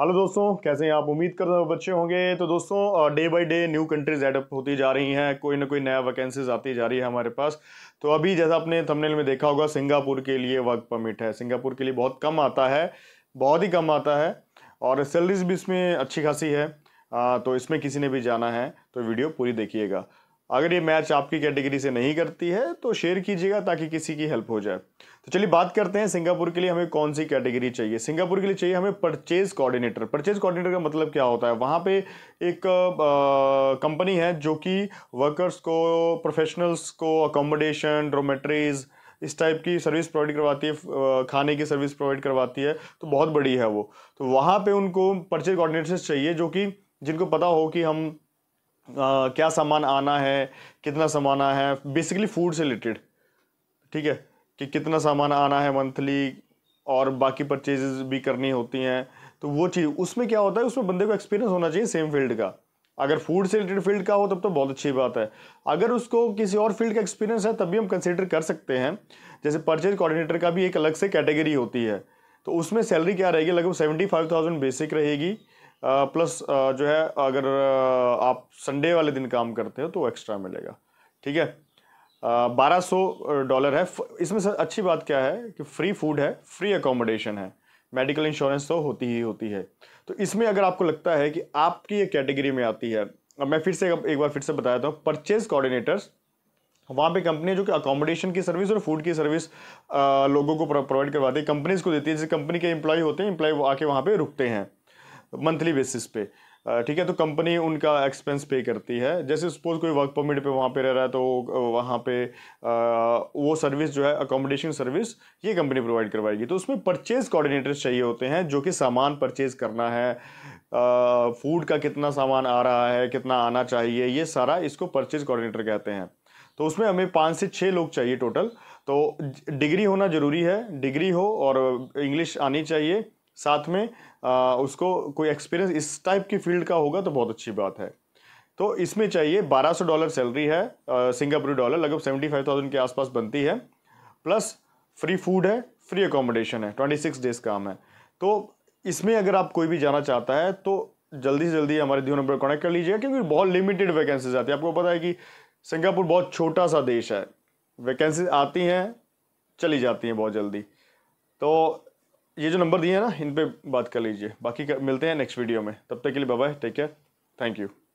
hello दोस्तों कैसे हैं आप उम्मीद करता हूँ बच्चे होंगे तो दोस्तों day by day new countries add up होती जा रही हैं कोई ना कोई नया वैकेंसीज आती जा रही है हमारे पास तो अभी जैसा आपने थंबनेल में देखा होगा सिंगापुर के लिए वर्क परमिट है सिंगापुर के लिए बहुत कम आता है बहुत ही कम आता है और सैलरीज भी इसमें अच्छी खासी है आ, तो इसमें किसी ने भी जाना है तो वीडियो पूरी देखिएगा अगर ये मैच आपकी कैटेगरी से नहीं करती है तो शेयर कीजिएगा ताकि किसी की हेल्प हो जाए तो चलिए बात करते हैं सिंगापुर के लिए हमें कौन सी कैटेगरी चाहिए सिंगापुर के लिए चाहिए हमें परचेज कोऑर्डिनेटर परचेज कोऑर्डिनेटर का मतलब क्या होता है वहाँ पे एक कंपनी है जो कि वर्कर्स को प्रोफेशनल्स को अकोमोडेशन डोमेट्रीज़ इस टाइप की सर्विस प्रोवाइड करवाती है खाने की सर्विस प्रोवाइड करवाती है तो बहुत बड़ी है वो तो वहाँ पर उनको परचेज कोऑर्डिनेटर्स चाहिए जो कि जिनको पता हो कि हम आ, क्या सामान आना है कितना सामान आना है बेसिकली फूड से रिलेटेड ठीक है कि कितना सामान आना है मंथली और बाकी परचेजेज भी करनी होती हैं तो वो चीज़ उसमें क्या होता है उसमें बंदे को एक्सपीरियंस होना चाहिए सेम फील्ड का अगर फूड से रिलेटेड फील्ड का हो तब तो बहुत अच्छी बात है अगर उसको किसी और फील्ड का एक्सपीरियंस है तब भी हम कंसिडर कर सकते हैं जैसे परचेज कोऑर्डिनेटर का भी एक अलग से कैटेगरी होती है तो उसमें सैलरी क्या रहेगी लगभग सेवेंटी फाइव थाउजेंड बेसिक रहेगी प्लस जो है अगर आप संडे वाले दिन काम करते हो तो एक्स्ट्रा मिलेगा ठीक है बारह सौ डॉलर है इसमें सर अच्छी बात क्या है कि फ्री फूड है फ्री अकोमोडेशन है मेडिकल इंश्योरेंस तो होती ही होती है तो इसमें अगर आपको लगता है कि आपकी ये कैटेगरी में आती है अब मैं फिर से एक बार फिर से बताया था परचेज कोऑर्डिनेटर्स वहाँ पे कंपनी जो कि अकोमोडेशन की सर्विस और फूड की सर्विस लोगों को प्रोवाइड करवाती है कंपनीज को देती है जैसे कंपनी के एम्प्लॉय होते हैं एम्प्लॉय आके वहाँ पे रुकते हैं मंथली बेसिस पे ठीक है तो कंपनी उनका एक्सपेंस पे करती है जैसे सपोज कोई वर्क परमिट पे वहाँ पे रह रहा है तो वहाँ पे वो सर्विस जो है अकोमोडेशन सर्विस ये कंपनी प्रोवाइड करवाएगी तो उसमें परचेज कोऑर्डिनेटर्स चाहिए होते हैं जो कि सामान परचेज करना है फूड का कितना सामान आ रहा है कितना आना चाहिए ये सारा इसको परचेज कोऑर्डिनेटर कहते हैं तो उसमें हमें पाँच से छः लोग चाहिए टोटल तो डिग्री होना ज़रूरी है डिग्री हो और इंग्लिश आनी चाहिए साथ में आ, उसको कोई एक्सपीरियंस इस टाइप की फील्ड का होगा तो बहुत अच्छी बात है तो इसमें चाहिए 1200 डॉलर सैलरी है सिंगापुर डॉलर लगभग 75,000 के आसपास बनती है प्लस फ्री फूड है फ्री अकोमोडेशन है 26 डेज काम है तो इसमें अगर आप कोई भी जाना चाहता है तो जल्दी से जल्दी हमारे दियो नंबर कॉन्टैक्ट कर लीजिएगा क्योंकि बहुत लिमिटेड वैकेंसीज आती है आपको पता है कि सिंगापुर बहुत छोटा सा देश है वैकेंसीज आती हैं चली जाती हैं बहुत जल्दी तो ये जो नंबर दिए हैं ना इन पर बात कर लीजिए बाकी कर, मिलते हैं नेक्स्ट वीडियो में तब तक के लिए bye take care thank you